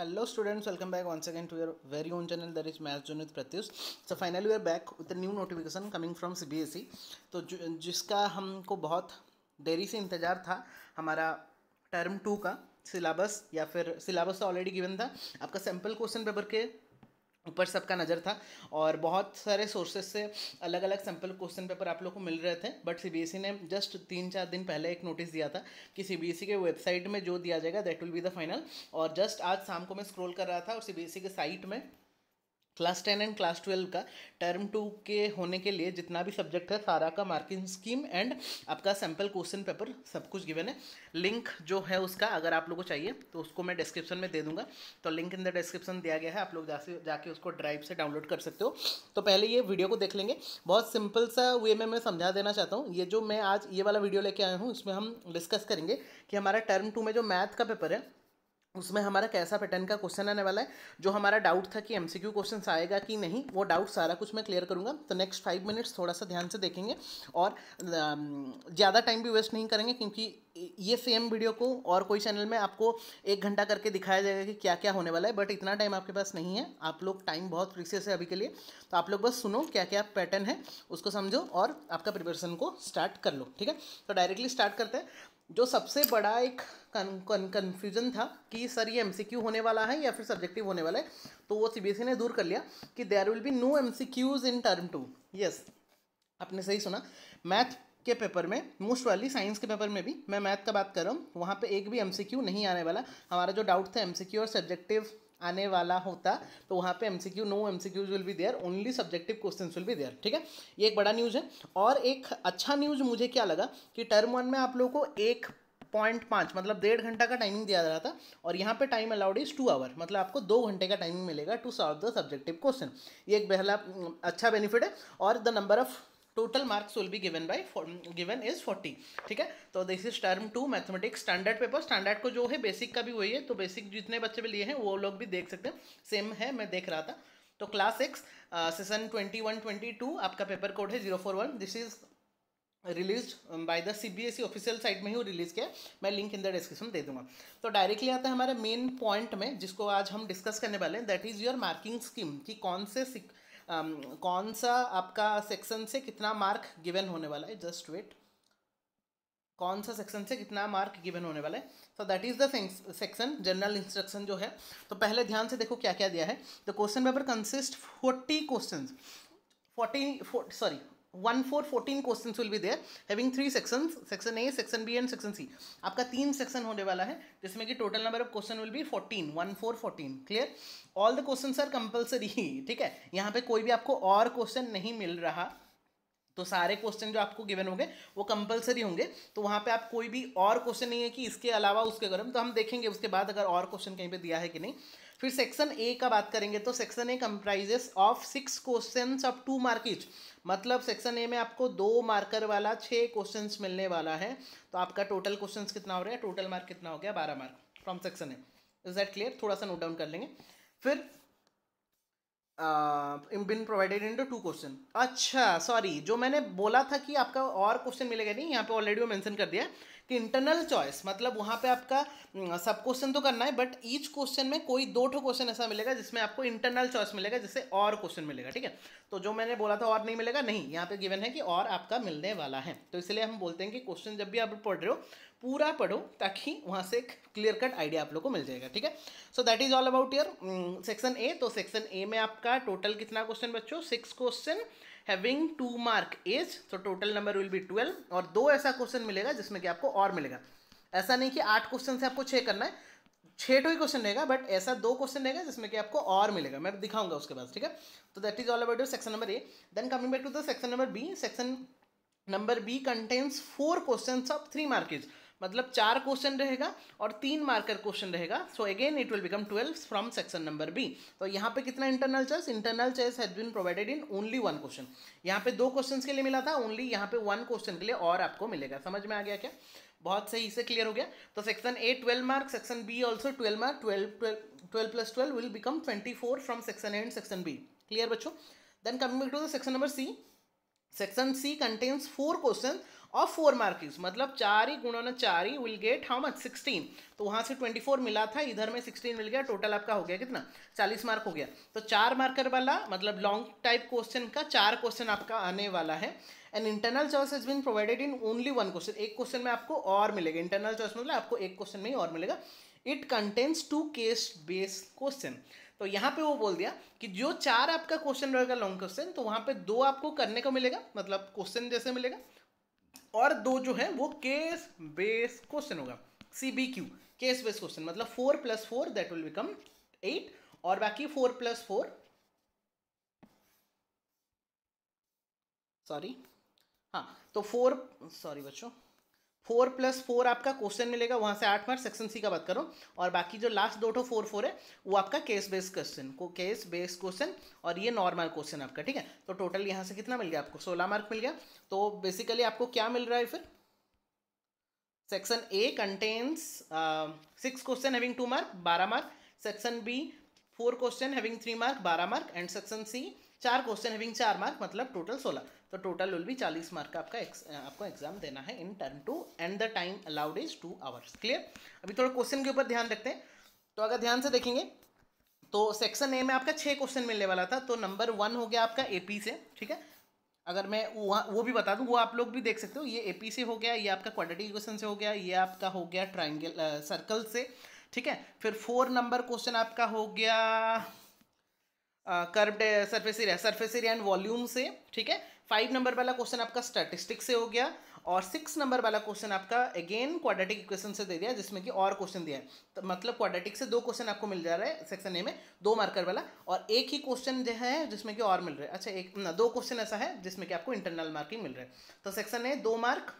hello students welcome back one second to your very own channel that is math जुनिथ Pratyush so final we are back with new notification coming from CBSE तो जिसका हमको बहुत देरी से इंतजार था हमारा टर्म टू का सिलेबस या फिर सिलेबस तो ऑलरेडी गिवन था आपका सैम्पल क्वेश्चन पेपर के ऊपर सबका नज़र था और बहुत सारे सोर्सेज से अलग अलग सैम्पल क्वेश्चन पेपर आप लोग को मिल रहे थे बट सीबीएसई e ने जस्ट तीन चार दिन पहले एक नोटिस दिया था कि सीबीएसई e के वेबसाइट में जो दिया जाएगा that will be the final और जस्ट आज शाम को मैं स्क्रॉल कर रहा था और सीबीएसई e के साइट में class ten and class twelve का टर्म टू के होने के लिए जितना भी सब्जेक्ट है सारा का मार्किंग स्कीम एंड आपका सैम्पल क्वेश्चन पेपर सब कुछ गिवन है लिंक जो है उसका अगर आप लोगों को चाहिए तो उसको मैं डिस्क्रिप्शन में दे दूंगा तो लिंक इन द डिस्क्रिप्शन दिया गया है आप लोग जाके जाके उसको ड्राइव से डाउनलोड कर सकते हो तो पहले ये वीडियो को देख लेंगे बहुत सिंपल सा वे में मैं समझा देना चाहता हूँ ये जो मैं आज ये वाला वीडियो लेके आया हूँ इसमें हम डिस्कस करेंगे कि हमारा टर्म टू में जो मैथ का पेपर है उसमें हमारा कैसा पैटर्न का क्वेश्चन आने वाला है जो हमारा डाउट था कि एमसीक्यू क्वेश्चन आएगा कि नहीं वो डाउट सारा कुछ मैं क्लियर करूंगा तो नेक्स्ट फाइव मिनट्स थोड़ा सा ध्यान से देखेंगे और ज़्यादा टाइम भी वेस्ट नहीं करेंगे क्योंकि ये सेम वीडियो को और कोई चैनल में आपको एक घंटा करके दिखाया जाएगा कि क्या क्या होने वाला है बट इतना टाइम आपके पास नहीं है आप लोग टाइम बहुत रिसेस है अभी के लिए तो आप लोग बस सुनो क्या क्या पैटर्न है उसको समझो और आपका प्रिपरेशन को स्टार्ट कर लो ठीक है तो डायरेक्टली स्टार्ट करते हैं जो सबसे बड़ा एक कन्फ्यूजन था कि सर ये एमसीक्यू होने वाला है या फिर सब्जेक्टिव होने वाला है तो वो सीबीएसई e ने दूर कर लिया कि there will be no MCQs in term two yes आपने सही सुना मैथ के पेपर में मोस्ट वाली साइंस के पेपर में भी मैं मैथ का बात कर रहा हूँ वहाँ पे एक भी एमसीक्यू नहीं आने वाला हमारा जो डाउट था एमसीक्यू और सब्जेक्टिव आने वाला होता तो वहाँ पे MCQ no MCQs will be there only subjective question will be there ठीक है ये एक बड़ा न्यूज़ है और एक अच्छा न्यूज़ मुझे क्या लगा कि टर्म वन में आप लोगों को एक पॉइंट पाँच मतलब डेढ़ घंटा का टाइमिंग दिया जा रहा था और यहाँ पे time allowed is two hour मतलब आपको दो घंटे का टाइमिंग मिलेगा to solve the subjective question ये एक पहला अच्छा बेनिफिट है और the number of total marks will be given by given is forty ठीक है तो this is term two mathematics standard paper standard को जो है बेसिक का भी वही है तो बेसिक जितने बच्चे भी लिए हैं वो लोग भी देख सकते हैं सेम है मैं देख रहा था तो class six session twenty one twenty two आपका पेपर कोड है zero four one this is release by the C B S E official site में ही वो रिलीज़ किया मैं लिंक इन द डिस्क्रिप्शन दे दूंगा तो डायरेक्टली आता है हमारे मेन पॉइंट में जिसको आज हम डिस्कस करने वाले हैं that is your marking scheme कि कौन से सिक, Um, कौन सा आपका सेक्शन से कितना मार्क गिवन होने वाला है जस्ट वेट कौन सा सेक्शन से कितना मार्क गिवन होने वाला है so that is the section general instruction जो है तो पहले ध्यान से देखो क्या क्या दिया है the question paper consist forty question forty sorry one four fourteen question will be there having three section section A section B and section C आपका तीन सेक्शन होने वाला है जिसमें कि total number of question will be fourteen one four fourteen clear all the question are compulsory ठीक है यहाँ पे कोई भी आपको और क्वेश्चन नहीं मिल रहा तो सारे क्वेश्चन जो आपको गिवन होंगे वो कंपलसरी होंगे तो वहाँ पे आप कोई भी और क्वेश्चन नहीं है कि इसके अलावा उसके अगर तो हम देखेंगे उसके बाद अगर और क्वेश्चन कहीं पे दिया है कि नहीं फिर सेक्शन ए का बात करेंगे तो section A comprises of six questions of two mark each मतलब सेक्शन ए में आपको दो मार्कर वाला छः क्वेश्चन मिलने वाला है तो आपका टोटल क्वेश्चन कितना हो रहा है टोटल मार्क कितना हो गया बारह mark from section A is that clear थोड़ा सा नोट डाउन कर लेंगे फिर been provided in two question अच्छा सॉरी जो मैंने बोला था कि आपका और क्वेश्चन मिलेगा नहीं यहाँ पे ऑलरेडी वो मेंशन कर दिया है कि इंटरनल चॉइस मतलब वहाँ पे आपका हम्म, सब क्वेश्चन तो करना है बट ईच क्वेश्चन में कोई दो ठो क्वेश्चन ऐसा मिलेगा जिसमें आपको इंटरनल चॉइस मिलेगा जिससे और क्वेश्चन मिलेगा ठीक है तो जो मैंने बोला था और नहीं मिलेगा नहीं यहाँ पे गिवन है कि और आपका मिलने वाला है तो इसलिए हम बोलते हैं कि क्वेश्चन जब भी आप पढ़ रहे हो पूरा पढ़ो ताकि वहाँ से एक क्लियर कट आइडिया आप लोग को मिल जाएगा ठीक है so that is all about your section A तो सेक्शन ए में आपका टोटल कितना क्वेश्चन बच्चों six question having two mark each so total number will be twelve और दो ऐसा क्वेश्चन मिलेगा जिसमें कि आपको और मिलेगा ऐसा नहीं कि आठ क्वेश्चन से आपको छः करना है छः टो तो ही क्वेश्चन रहेगा बट ऐसा दो क्वेश्चन रहेगा जिसमें कि आपको और मिलेगा मैं दिखाऊंगा उसके पास ठीक है तो that is all about your section number A then coming back to the section number B section number B contains four question of three marks मतलब चार क्वेश्चन रहेगा और तीन मार्कर क्वेश्चन रहेगा so again it will become twelve from section number B तो यहाँ पे कितना internal choice internal choice has been provided in only one question यहाँ पे दो क्वेश्चन के लिए मिला था ओनली यहाँ पे वन क्वेश्चन के लिए और आपको मिलेगा समझ में आ गया क्या बहुत सही से क्लियर हो गया तो section A twelve mark section B also twelve mark twelve twelve plus twelve will become twenty four from section A and section B clear बच्चों then coming to the section number C section C contains four question और four markings मतलब चार ही गुणा चार ही will get how much sixteen तो वहाँ से ट्वेंटी फोर मिला था इधर में सिक्सटीन मिल गया टोटल आपका हो गया कितना चालीस मार्क हो गया तो चार मार्कर वाला मतलब लॉन्ग टाइप क्वेश्चन का चार क्वेश्चन आपका आने वाला है and internal choice is been provided in only one question एक क्वेश्चन में आपको और मिलेगा इंटरनल चॉइस मतलब आपको एक क्वेश्चन में ही और मिलेगा it contains two case based question तो यहाँ पे वो बोल दिया कि जो चार आपका क्वेश्चन रहेगा लॉन्ग क्वेश्चन तो वहाँ पे दो आपको करने को मिलेगा मतलब क्वेश्चन जैसे मिलेगा और दो जो है वो केस बेस क्वेश्चन होगा C B Q case base question मतलब four plus four that will become eight और बाकी फोर प्लस फोर सॉरी हाँ तो फोर सॉरी बच्चों फोर प्लस फोर आपका क्वेश्चन मिलेगा वहाँ से आठ मार्क सेक्शन सी का बात करो और बाकी जो लास्ट दो ठो फोर फोर है वो आपका केस बेस्ड क्वेश्चन को केस बेस्ड क्वेश्चन और ये नॉर्मल क्वेश्चन आपका ठीक है तो टोटल यहाँ से कितना मिल गया आपको सोलह मार्क मिल गया तो बेसिकली आपको क्या मिल रहा है फिर section A contains six question having two mark बारह mark section B four question having three mark बारह मार्क एंड सेक्शन सी चार क्वेश्चन हैविंग चार मार्क मतलब टोटल सोलह तो टोटल विल भी चालीस मार्क का आपका एक्स, आपको एग्जाम देना है in term two and the time allowed is two hours clear अभी थोड़ा क्वेश्चन के ऊपर ध्यान रखते हैं तो अगर ध्यान से देखेंगे तो सेक्शन ए में आपका छः क्वेश्चन मिलने वाला था तो नंबर वन हो गया आपका ए से ठीक है अगर मैं वहाँ वो भी बता दूँ वो आप लोग भी देख सकते हो ये ए से हो गया ये आपका क्वाड्रेटिक इक्वेशन से हो गया ये आपका हो गया ट्राइंगल सर्कल से ठीक है फिर फोर नंबर क्वेश्चन आपका हो गया curved surface area surface area and volume से ठीक है फाइव नंबर वाला क्वेश्चन आपका स्टैटिस्टिक से हो गया और सिक्स नंबर वाला क्वेश्चन आपका अगेन क्वाड्रेटिक इक्वेशन से दे दिया जिसमें कि और क्वेश्चन दिया है तो मतलब क्वाड्रेटिक से दो क्वेश्चन आपको मिल जा रहा है सेक्शन ए में दो मार्कर वाला और एक ही क्वेश्चन जो है जिसमें कि और मिल रहा है अच्छा एक ना दो क्वेश्चन ऐसा है जिसमें कि आपको इंटरनल मार्किंग मिल रहा है तो सेक्शन ए दो मार्क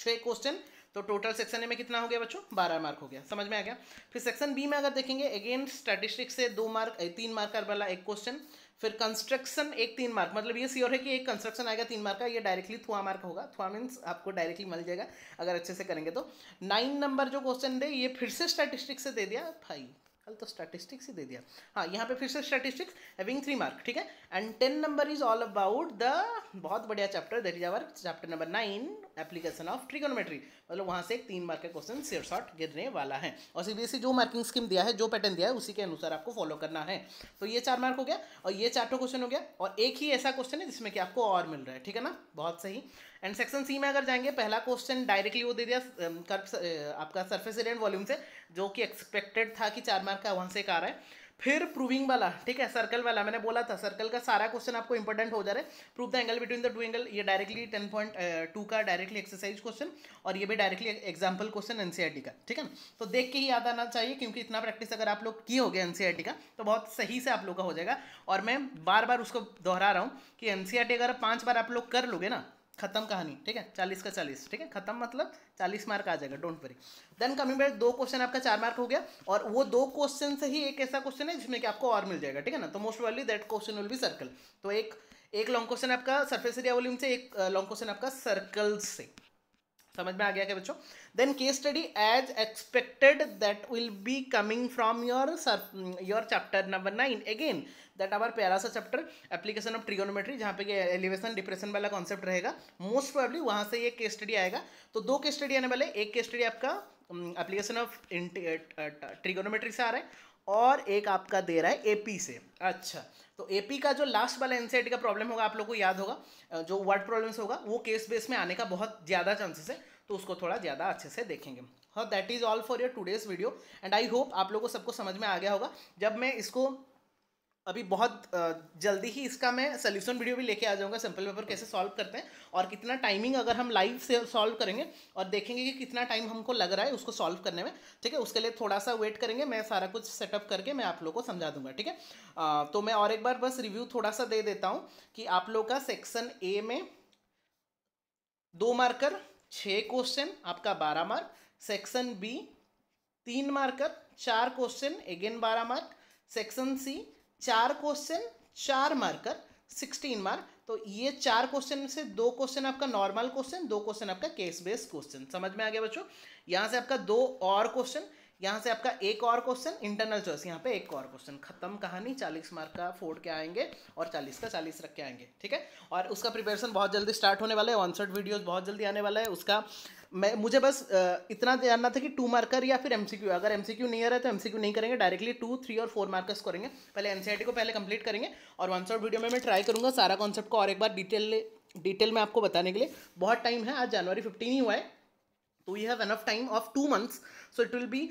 छः क्वेश्चन तो टोटल सेक्शन ए में कितना हो गया बच्चों बारह मार्क हो गया समझ में आ गया फिर सेक्शन बी में अगर देखेंगे अगेन स्टैटिस्टिक्स से दो मार्क तीन मार्क वाला एक क्वेश्चन फिर कंस्ट्रक्शन एक तीन मार्क मतलब ये सियोर है कि एक कंस्ट्रक्शन आएगा तीन मार्क का ये डायरेक्टली थुआ मार्क होगा थुआ मीन्स आपको डायरेक्टली मिल जाएगा अगर अच्छे से करेंगे तो नाइन नंबर जो क्वेश्चन दे ये फिर से स्टैटिस्टिक्स से दे दिया फाइव कल तो स्टैटिस्टिक्स ही दे दिया हाँ यहाँ पे फिर से स्टैटिस्टिक्स हैविंग थ्री मार्क ठीक है and ten number is all about the बहुत बढ़िया chapter that is our chapter number nine application of trigonometry मतलब वहाँ से एक तीन मार्क का क्वेश्चन सियर शॉट गिरने वाला है और सीबीएसई e जो मार्किंग स्कीम दिया है जो पैटर्न दिया है उसी के अनुसार आपको फॉलो करना है तो ये चार मार्क हो गया और ये चार क्वेश्चन तो हो गया और एक ही ऐसा क्वेश्चन है जिसमें कि आपको और मिल रहा है ठीक है ना बहुत सही एंड सेक्शन सी में अगर जाएंगे पहला क्वेश्चन डायरेक्टली वो दे दिया कर आपका सरफेस एरिया एंड वॉल्यूम से जो कि एक्सपेक्टेड था कि चार मार्क का वहाँ से एक आ रहा है फिर प्रूविंग वाला ठीक है सर्कल वाला मैंने बोला था सर्कल का सारा क्वेश्चन आपको इंपॉर्टेंट हो जा रहा है prove the angle between the two angle ये डायरेक्टली टेन पॉइंट टू का डायरेक्टली एक्सरसाइज क्वेश्चन और ये भी डायरेक्टली एग्जाम्पल क्वेश्चन एनसीईआरटी का ठीक है तो देख के ही याद आना चाहिए क्योंकि इतना प्रैक्टिस अगर आप लोग किए हो गए e का तो बहुत सही से आप लोग का हो जाएगा और मैं बार बार उसको दोहरा रहा हूँ कि एनसीईआरटी e अगर पाँच बार आप लोग कर लोगे ना खत्म कहानी ठीक है चालीस का चालीस ठीक है खत्म मतलब चालीस मार्क आ जाएगा don't worry then coming back दो क्वेश्चन आपका चार मार्क हो गया और वो दो क्वेश्चन से ही एक ऐसा क्वेश्चन है जिसमें कि आपको और मिल जाएगा ठीक है ना तो मोस्ट वाली that question will be circle तो एक एक लॉन्ग क्वेश्चन आपका सर्फेस एरिया वॉल्यूम से एक लॉन्ग क्वेश्चन आपका सर्कल से समझ में आ गया क्या बच्चों then case study as expected that will be coming from your sir your chapter number nine again that our प्यारा सा चैप्टर एप्लीकेशन ऑफ ट्रिगोनोमेट्री जहाँ पे एलिवेशन डिप्रेशन वाला कॉन्सेप्ट रहेगा मोस्ट प्रॉब्ली वहाँ से ये केस स्टडी आएगा तो दो केस स्टडी आने वाले एक केस स्टडी आपका एप्लीकेशन ऑफ ट्रिगोनोमेट्री से आ रहा है और एक आपका दे रहा है एपी से अच्छा तो एपी का जो लास्ट वाला एनसीआईटी का प्रॉब्लम होगा आप लोग को याद होगा जो वर्ड प्रॉब्लम्स होगा वो केस बेस में आने का बहुत ज़्यादा चांसेस है तो उसको थोड़ा ज़्यादा अच्छे से देखेंगे हाँ that is all for your today's video and I hope आप लोगों को सबको समझ में आ गया होगा जब मैं इसको अभी बहुत जल्दी ही इसका मैं सोल्यूशन वीडियो भी लेके आ जाऊँगा सिंपल पेपर कैसे सॉल्व करते हैं और कितना टाइमिंग अगर हम लाइव से सॉल्व करेंगे और देखेंगे कि कितना टाइम हमको लग रहा है उसको सॉल्व करने में ठीक है उसके लिए थोड़ा सा वेट करेंगे मैं सारा कुछ सेटअप करके मैं आप लोग को समझा दूंगा ठीक है तो मैं और एक बार बस रिव्यू थोड़ा सा दे देता हूँ कि आप लोग का सेक्शन ए में दो मार्कर छः क्वेश्चन आपका बारह मार्क सेक्शन बी तीन मार्कर चार क्वेश्चन अगेन बारह मार्क सेक्शन सी चार क्वेश्चन चार मार्कर सिक्सटीन मार्क तो ये चार क्वेश्चन से दो क्वेश्चन आपका नॉर्मल क्वेश्चन दो क्वेश्चन आपका केस बेस्ड क्वेश्चन समझ में आ गया बच्चों यहाँ से आपका दो और क्वेश्चन यहाँ से आपका एक और क्वेश्चन इंटरनल चॉइस यहाँ पे एक और क्वेश्चन खत्म कहानी चालीस मार्क का फोड़ के आएंगे और चालीस का चालीस रख के आएंगे ठीक है और उसका प्रिपरेशन बहुत जल्दी स्टार्ट होने वाला है ऑनसर्ट वीडियोज बहुत जल्दी आने वाला है उसका मैं मुझे बस इतना जानना था कि टू मार्कर या फिर एमसीक्यू अगर एमसीक्यू रहा है तो एमसीक्यू नहीं करेंगे डायरेक्टली टू थ्री और फोर मार्कर्स करेंगे पहले एनसीईआरटी को पहले कंप्लीट करेंगे और वन शॉट वीडियो में मैं ट्राई करूंगा सारा कॉन्सेप्ट को और एक बार डिटेल डिटेल में आपको बताने के लिए बहुत टाइम है आज जनवरी फिफ्टीन ही हुआ है तो we have enough time of two months so it will be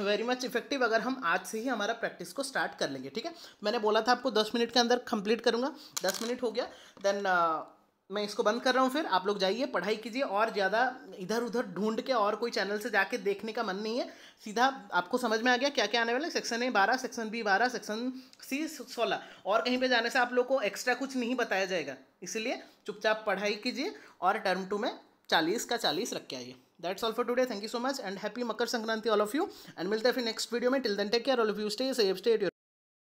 very much effective अगर हम आज से ही हमारा प्रैक्टिस को स्टार्ट कर लेंगे ठीक है मैंने बोला था आपको दस मिनट के अंदर कंप्लीट करूँगा दस मिनट हो गया देन मैं इसको बंद कर रहा हूँ फिर आप लोग जाइए पढ़ाई कीजिए और ज़्यादा इधर उधर ढूंढ के और कोई चैनल से जाके देखने का मन नहीं है सीधा आपको समझ में आ गया क्या क्या आने वाला है सेक्शन ए बारह सेक्शन बी बारह सेक्शन सी सोलह और कहीं पे जाने से आप लोग को एक्स्ट्रा कुछ नहीं बताया जाएगा इसलिए चुपचाप पढ़ाई कीजिए और टर्म टू में चालीस का चालीस रख के आइए that's all for today thank you so much and happy Makar Sankranti all of you and मिलते हैं फिर नेक्स्ट वीडियो में till then take care all of you stay safe stay